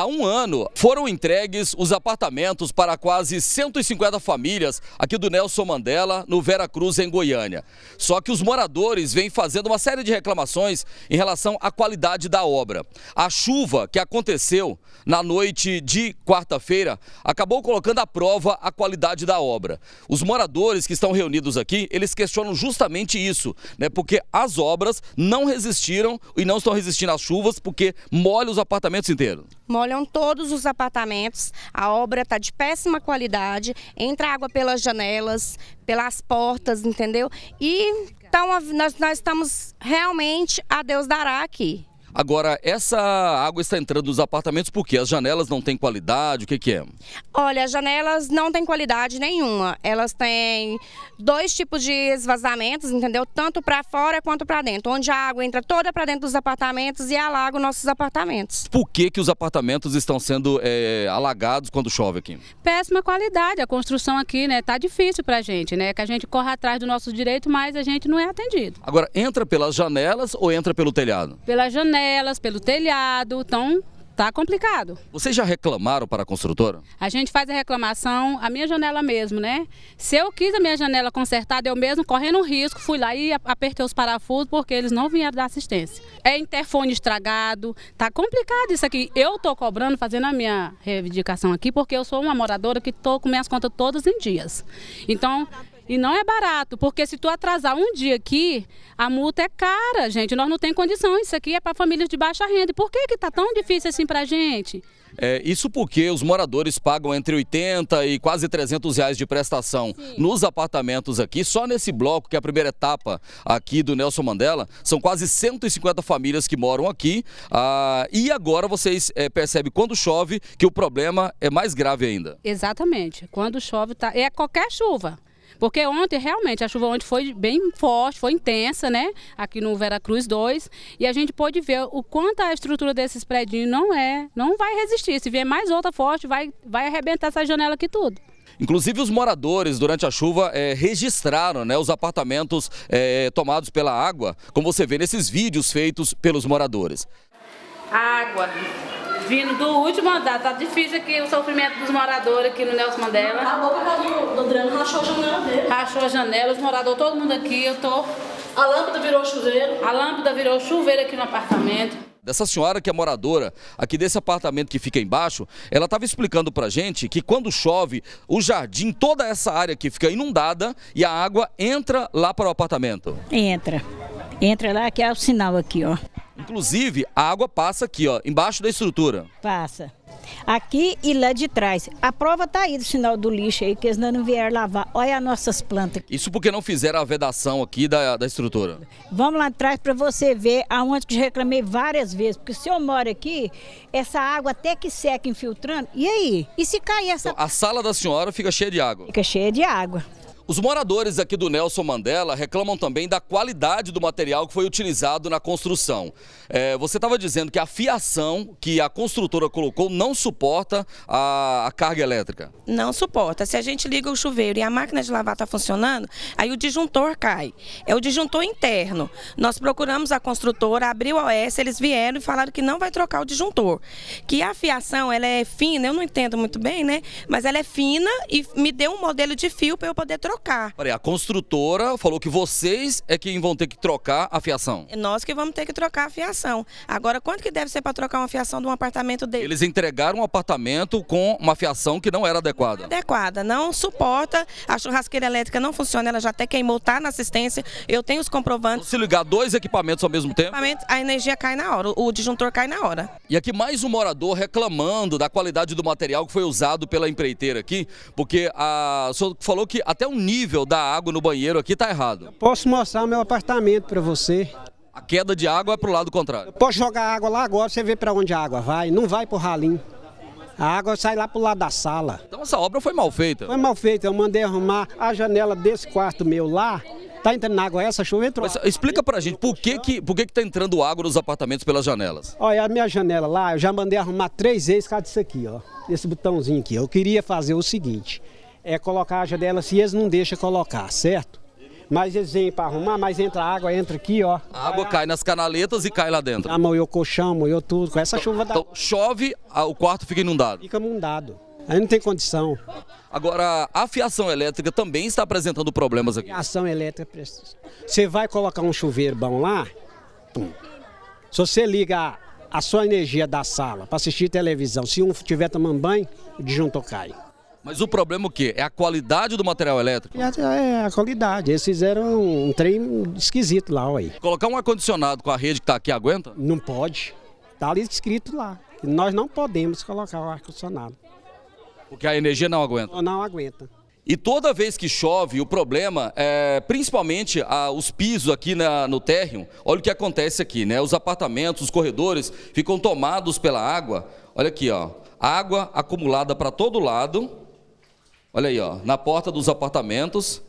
há um ano foram entregues os apartamentos para quase 150 famílias aqui do Nelson Mandela, no Vera Cruz, em Goiânia. Só que os moradores vêm fazendo uma série de reclamações em relação à qualidade da obra. A chuva que aconteceu na noite de quarta-feira acabou colocando à prova a qualidade da obra. Os moradores que estão reunidos aqui, eles questionam justamente isso, né? Porque as obras não resistiram e não estão resistindo às chuvas porque molha os apartamentos inteiros molham todos os apartamentos. A obra está de péssima qualidade, entra água pelas janelas, pelas portas, entendeu? E então, nós, nós estamos realmente a Deus dará aqui. Agora, essa água está entrando nos apartamentos por quê? As janelas não têm qualidade? O que, que é? Olha, as janelas não têm qualidade nenhuma. Elas têm dois tipos de esvazamentos, entendeu? Tanto para fora quanto para dentro. Onde a água entra toda para dentro dos apartamentos e alaga os nossos apartamentos. Por que, que os apartamentos estão sendo é, alagados quando chove aqui? Péssima qualidade. A construção aqui né, tá difícil para a gente, né? Que a gente corre atrás do nosso direito, mas a gente não é atendido. Agora, entra pelas janelas ou entra pelo telhado? Pela janela janelas, pelo telhado, então tá complicado. Vocês já reclamaram para a construtora? A gente faz a reclamação, a minha janela mesmo, né? Se eu quis a minha janela consertada, eu mesmo, correndo um risco, fui lá e apertei os parafusos porque eles não vieram dar assistência. É interfone estragado, tá complicado isso aqui. Eu tô cobrando, fazendo a minha reivindicação aqui, porque eu sou uma moradora que tô com minhas contas todas em dias. Então... E não é barato, porque se tu atrasar um dia aqui, a multa é cara, gente. Nós não tem condição. Isso aqui é para famílias de baixa renda. E Por que que tá tão difícil assim para gente? É, isso porque os moradores pagam entre 80 e quase 300 reais de prestação Sim. nos apartamentos aqui. Só nesse bloco, que é a primeira etapa aqui do Nelson Mandela, são quase 150 famílias que moram aqui. Ah, e agora vocês é, percebem quando chove que o problema é mais grave ainda. Exatamente. Quando chove, tá... é qualquer chuva. Porque ontem, realmente, a chuva ontem foi bem forte, foi intensa, né? Aqui no Veracruz 2. E a gente pôde ver o quanto a estrutura desses prédios não é, não vai resistir. Se vier mais outra forte, vai, vai arrebentar essa janela aqui tudo. Inclusive os moradores durante a chuva é, registraram né, os apartamentos é, tomados pela água, como você vê nesses vídeos feitos pelos moradores. Água, vindo do último andar. Tá difícil aqui o sofrimento dos moradores aqui no Nelson Mandela. A tá boca do, tá do drano rachou a janela dele. Rachou a janela, os moradores, todo mundo aqui, eu tô. A lâmpada virou chuveiro. A lâmpada virou chuveiro aqui no apartamento dessa senhora que é moradora aqui desse apartamento que fica embaixo, ela estava explicando para gente que quando chove, o jardim, toda essa área aqui fica inundada e a água entra lá para o apartamento. Entra. Entra lá que é o sinal aqui, ó. Inclusive, a água passa aqui, ó, embaixo da estrutura. Passa. Aqui e lá de trás. A prova está aí do sinal do lixo aí, que eles não vieram lavar. Olha as nossas plantas. Isso porque não fizeram a vedação aqui da, da estrutura? Vamos lá atrás para você ver aonde que eu reclamei várias vezes. Porque se eu moro aqui, essa água até que seca infiltrando. E aí? E se cair essa... Então, a sala da senhora fica cheia de água? Fica cheia de água. Os moradores aqui do Nelson Mandela reclamam também da qualidade do material que foi utilizado na construção. É, você estava dizendo que a fiação que a construtora colocou não suporta a, a, carga elétrica? Não suporta. Se a gente liga o chuveiro e a máquina de lavar está funcionando, aí o disjuntor cai. É o disjuntor interno. Nós procuramos a construtora, abriu a OS, eles vieram e falaram que não vai trocar o disjuntor. Que a fiação ela é fina, eu não entendo muito bem, né? Mas ela é fina e me deu um modelo de fio para eu poder trocar trocar. Peraí, a construtora falou que vocês é quem vão ter que trocar a fiação. É nós que vamos ter que trocar a fiação. Agora, quanto que deve ser para trocar uma fiação de um apartamento dele? Eles entregaram um apartamento com uma fiação que não era adequada. Não é adequada, não suporta, a churrasqueira elétrica não funciona, ela já até queimou, tá na assistência, eu tenho os comprovantes. Se ligar dois equipamentos ao mesmo tempo? A energia cai na hora, o disjuntor cai na hora. E aqui mais um morador reclamando da qualidade do material que foi usado pela empreiteira aqui, porque a o senhor falou que até um nível da água no banheiro aqui está errado. Eu posso mostrar meu apartamento para você. A queda de água é para o lado contrário. Eu posso jogar água lá agora, você vê para onde a água vai. Não vai para o ralinho. A água sai lá para o lado da sala. Então essa obra foi mal feita? Foi mal feita. Eu mandei arrumar a janela desse quarto meu lá. Tá entrando água essa chuva entrou. Mas, explica a gente por que que, por que que tá entrando água nos apartamentos pelas janelas? Olha, a minha janela lá, eu já mandei arrumar três vezes cada disso aqui, ó. Esse botãozinho aqui. Eu queria fazer o seguinte é colocar a janela se eles não deixam colocar, certo? Mas eles vêm para arrumar, mas entra água, entra aqui, ó. A água cai nas canaletas e cai lá dentro. Ah, molhou colchão, molhou tudo, com essa então, chuva da... Então, chove, o quarto fica inundado. Fica inundado. Aí não tem condição. Agora, a fiação elétrica também está apresentando problemas aqui. Fiação elétrica, é você vai colocar um chuveiro bom lá, pum. se você liga a sua energia da sala para assistir televisão, se um estiver tomando banho, o disjuntor cai. Mas o problema é o quê? É a qualidade do material elétrico? É a é qualidade. Eles fizeram um trem esquisito lá, aí. Colocar um ar-condicionado com a rede que está aqui aguenta? Não pode. Está ali escrito lá. Nós não podemos colocar o ar-condicionado. Porque a energia não aguenta? Não aguenta. E toda vez que chove, o problema é principalmente a, os pisos aqui na, no térreo. Olha o que acontece aqui, né? Os apartamentos, os corredores ficam tomados pela água. Olha aqui, ó. Água acumulada para todo lado Olha aí, ó, na porta dos apartamentos,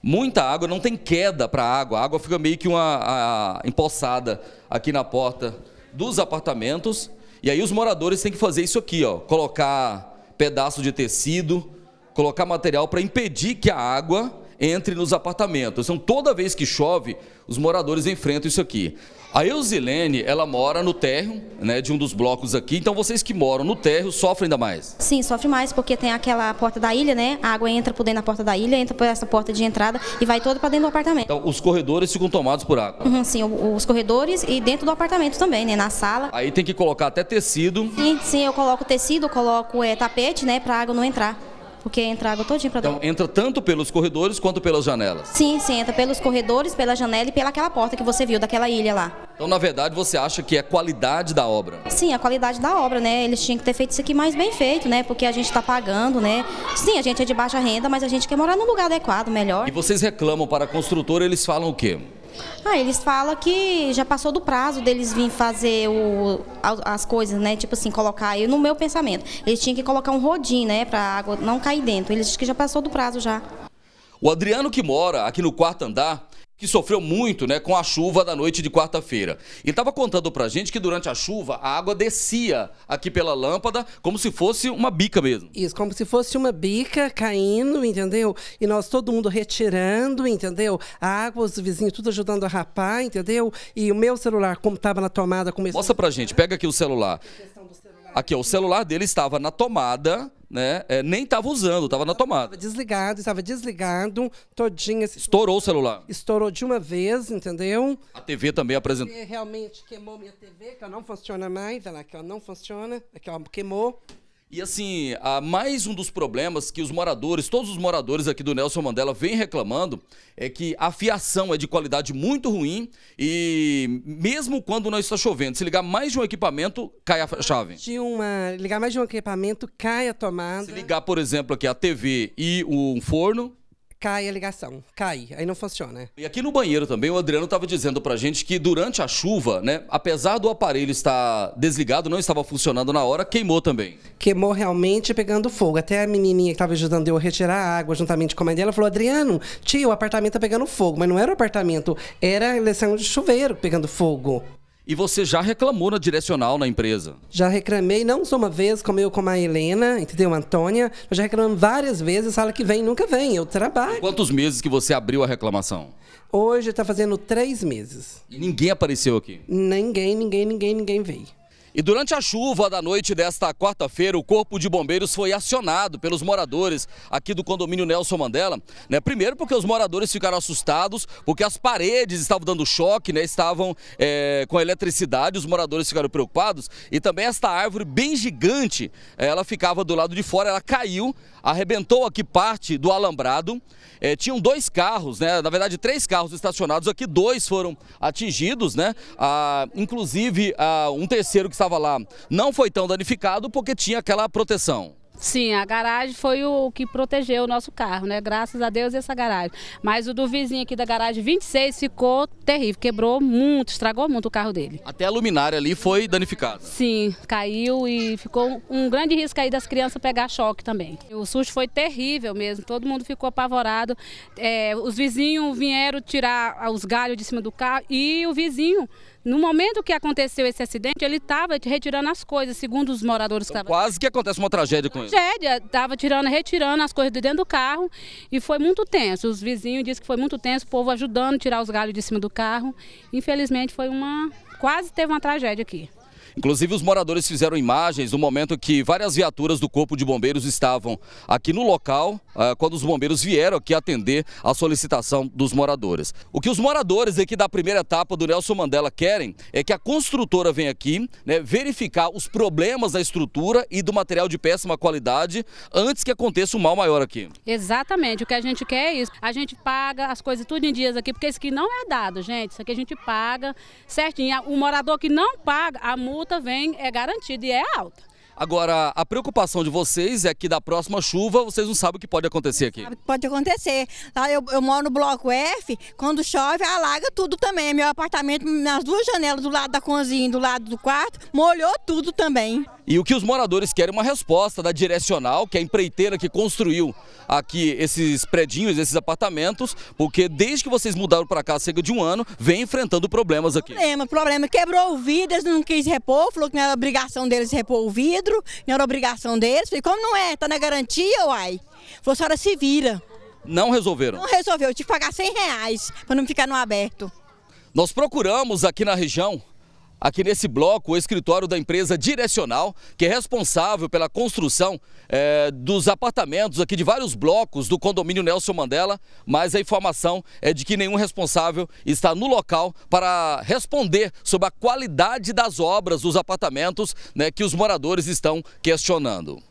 muita água, não tem queda para a água, a água fica meio que uma a, a, aqui na porta dos apartamentos. E aí os moradores têm que fazer isso aqui, ó, colocar pedaço de tecido, colocar material para impedir que a água entre nos apartamentos. Então, toda vez que chove, os moradores enfrentam isso aqui. A Eusilene, ela mora no térreo, né, de um dos blocos aqui. Então, vocês que moram no térreo sofrem ainda mais. Sim, sofre mais, porque tem aquela porta da ilha, né? A água entra por dentro da porta da ilha, entra por essa porta de entrada e vai toda para dentro do apartamento. Então, os corredores ficam tomados por água? Uhum, sim, os corredores e dentro do apartamento também, né, na sala. Aí tem que colocar até tecido. Sim, sim, eu coloco tecido, coloco é, tapete, né, para água não entrar porque entra água todinha para então, dentro. Então entra tanto pelos corredores quanto pelas janelas? Sim, sim, entra pelos corredores, pela janela e pelaquela porta que você viu daquela ilha lá. Então, na verdade, você acha que é qualidade da obra? Sim, a qualidade da obra, né? Eles tinham que ter feito isso aqui mais bem feito, né? Porque a gente está pagando, né? Sim, a gente é de baixa renda, mas a gente quer morar num lugar adequado, melhor. E vocês reclamam para a construtora, eles falam o quê? Ah, eles falam que já passou do prazo deles vir fazer o, as coisas, né? Tipo assim, colocar. Eu, no meu pensamento, eles tinham que colocar um rodinho, né? Para água não cair dentro. Eles dizem que já passou do prazo já. O Adriano, que mora aqui no quarto andar, que sofreu muito né, com a chuva da noite de quarta-feira. E estava contando para gente que durante a chuva a água descia aqui pela lâmpada como se fosse uma bica mesmo. Isso, como se fosse uma bica caindo, entendeu? E nós todo mundo retirando, entendeu? Águas, água, vizinhos tudo ajudando a rapar, entendeu? E o meu celular, como estava na tomada... Começou Mostra para gente, pega aqui o celular. Aqui, ó, o celular dele estava na tomada né? É, nem estava usando, estava na tomada. Tava desligado, estava desligado, todinha. Estourou o celular. Estourou de uma vez, entendeu? A TV também apresentou. Realmente queimou minha TV, que ela não funciona mais, ela que ela não funciona, que ela queimou. E assim, a mais um dos problemas que os moradores, todos os moradores aqui do Nelson Mandela vêm reclamando é que a fiação é de qualidade muito ruim e mesmo quando não está chovendo, se ligar mais de um equipamento, cai a chave. De uma, ligar mais de um equipamento, cai a tomada. Se ligar, por exemplo, aqui a TV e um forno, cai a ligação, cai, aí não funciona. E aqui no banheiro também, o Adriano estava dizendo para gente que durante a chuva, né, apesar do aparelho estar desligado, não estava funcionando na hora, queimou também. Queimou realmente pegando fogo. Até a menininha que estava ajudando eu a retirar a água juntamente com a mãe dela falou: Adriano, tio, o apartamento está pegando fogo. Mas não era o apartamento, era a eleição de chuveiro pegando fogo. E você já reclamou na direcional na empresa? Já reclamei, não só uma vez, como eu com a Helena, entendeu? Antônia. Eu já reclamamos várias vezes, fala que vem, nunca vem, eu trabalho. Quantos meses que você abriu a reclamação? Hoje está fazendo três meses. E ninguém apareceu aqui? Ninguém, ninguém, ninguém, ninguém veio. E durante a chuva da noite desta quarta-feira, o Corpo de Bombeiros foi acionado pelos moradores aqui do condomínio Nelson Mandela. Né? Primeiro porque os moradores ficaram assustados, porque as paredes estavam dando choque, né? estavam é, com eletricidade, os moradores ficaram preocupados. E também esta árvore bem gigante, eh, ela ficava do lado de fora, ela caiu, arrebentou aqui parte do alambrado. É, tinham dois carros, né? na verdade três carros estacionados aqui, dois foram atingidos, né? Ah, inclusive ah, um terceiro que estava estava lá não foi tão danificado porque tinha aquela proteção. Sim, a garagem foi o que protegeu o nosso carro, né? Graças a Deus essa garagem. Mas o do vizinho aqui da garagem 26 ficou terrível, quebrou muito, estragou muito o carro dele. Até a luminária ali foi danificada. Sim, caiu e ficou um grande risco aí das crianças pegar choque também. O susto foi terrível mesmo, todo mundo ficou apavorado. É, os vizinhos vieram tirar os galhos de cima do carro e o vizinho no momento que aconteceu esse acidente, ele estava retirando as coisas, segundo os moradores então, que estavam. Quase que acontece uma tragédia com tragédia. ele. Tragédia, estava tirando, retirando as coisas de dentro do carro e foi muito tenso. Os vizinhos disseram que foi muito tenso, o povo ajudando a tirar os galhos de cima do carro. Infelizmente foi uma. quase teve uma tragédia aqui. Inclusive, os moradores fizeram imagens no momento que várias viaturas do Corpo de Bombeiros estavam aqui no local, ah, quando os bombeiros vieram aqui atender a solicitação dos moradores. O que os moradores aqui da primeira etapa do Nelson Mandela querem é que a construtora venha aqui né, verificar os problemas da estrutura e do material de péssima qualidade antes que aconteça um mal maior aqui. Exatamente, o que a gente quer é isso. A gente paga as coisas tudo em dias aqui, porque isso aqui não é dado, gente. Isso aqui a gente paga certinho. O morador que não paga a multa multa vem, é garantida e é alta. Agora, a preocupação de vocês é que da próxima chuva vocês não sabem o que pode acontecer aqui. Pode acontecer. Lá eu, eu moro no bloco F, quando chove, alaga tudo também. Meu apartamento, nas duas janelas, do lado da cozinha do lado do quarto, molhou tudo também. E o que os moradores querem é uma resposta da Direcional, que é a empreiteira que construiu aqui esses predinhos, esses apartamentos, porque desde que vocês mudaram para cá há cerca de um ano, vem enfrentando problemas aqui. Problema, problema. Quebrou o vidro, eles não quis repor, falou que não era obrigação deles repor o vidro, não era obrigação deles. Falei, como não é? Tá na garantia, uai? Falou, a senhora se vira. Não resolveram? Não resolveu, eu tive que pagar 100 reais para não ficar no aberto. Nós procuramos aqui na região aqui nesse bloco o escritório da empresa Direcional, que é responsável pela construção é, dos apartamentos aqui de vários blocos do condomínio Nelson Mandela, mas a informação é de que nenhum responsável está no local para responder sobre a qualidade das obras dos apartamentos né, que os moradores estão questionando.